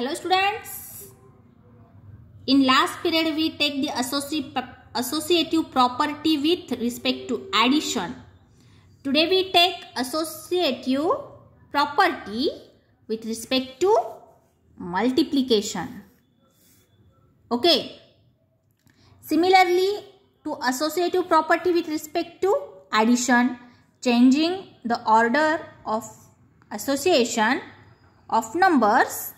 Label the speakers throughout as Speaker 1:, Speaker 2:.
Speaker 1: Hello students. In last period we take the associative property with respect to addition. Today we take associative property with respect to multiplication. Okay. Similarly to associative property with respect to addition, changing the order of association of numbers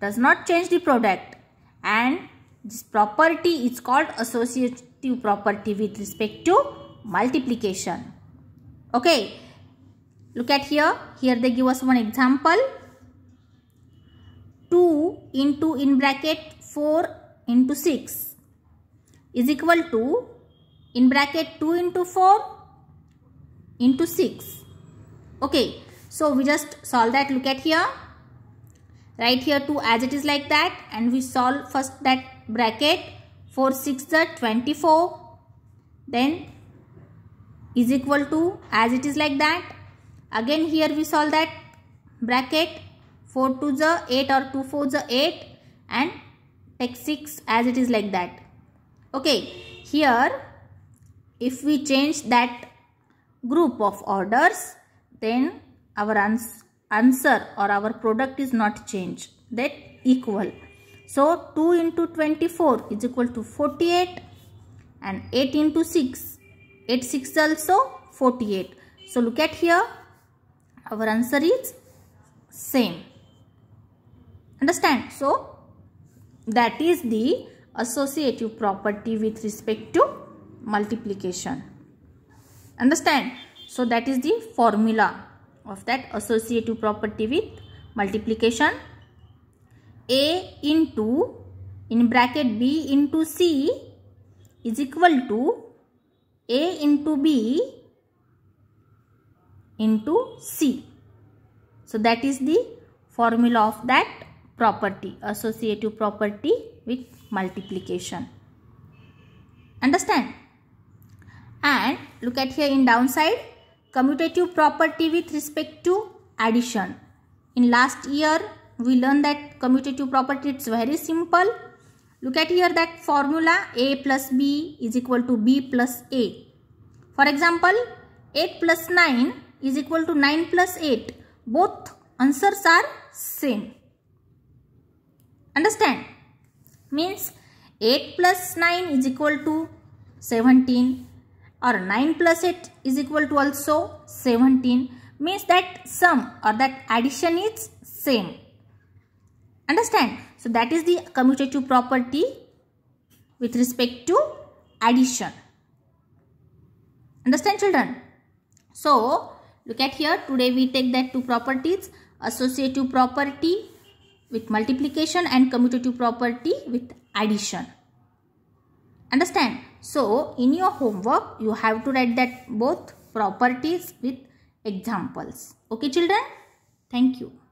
Speaker 1: does not change the product and this property is called associative property with respect to multiplication. Okay, look at here. Here they give us one example. 2 into in bracket 4 into 6 is equal to in bracket 2 into 4 into 6. Okay, so we just solve that. Look at here. Right here 2 as it is like that and we solve first that bracket 4 6 the 24 then is equal to as it is like that again here we solve that bracket 4 to the 8 or 2 4 the 8 and take 6 as it is like that okay here if we change that group of orders then our answer answer or our product is not changed that equal so 2 into 24 is equal to 48 and 8 into 6 8 6 also 48 so look at here our answer is same understand so that is the associative property with respect to multiplication understand so that is the formula of that associative property with multiplication A into in bracket B into C is equal to A into B into C. So that is the formula of that property, associative property with multiplication. Understand? And look at here in downside, commutative property with respect to addition. In last year, we learned that commutative property it's very simple. Look at here that formula a plus b is equal to b plus a. For example, 8 plus 9 is equal to 9 plus 8. Both answers are same. Understand? Means 8 plus 9 is equal to 17 or 9 plus 8 is equal to also 17 means that sum or that addition is same. Understand? So that is the commutative property with respect to addition. Understand children? So look at here today we take that two properties associative property with multiplication and commutative property with addition. Understand? So, in your homework, you have to write that both properties with examples. Okay, children? Thank you.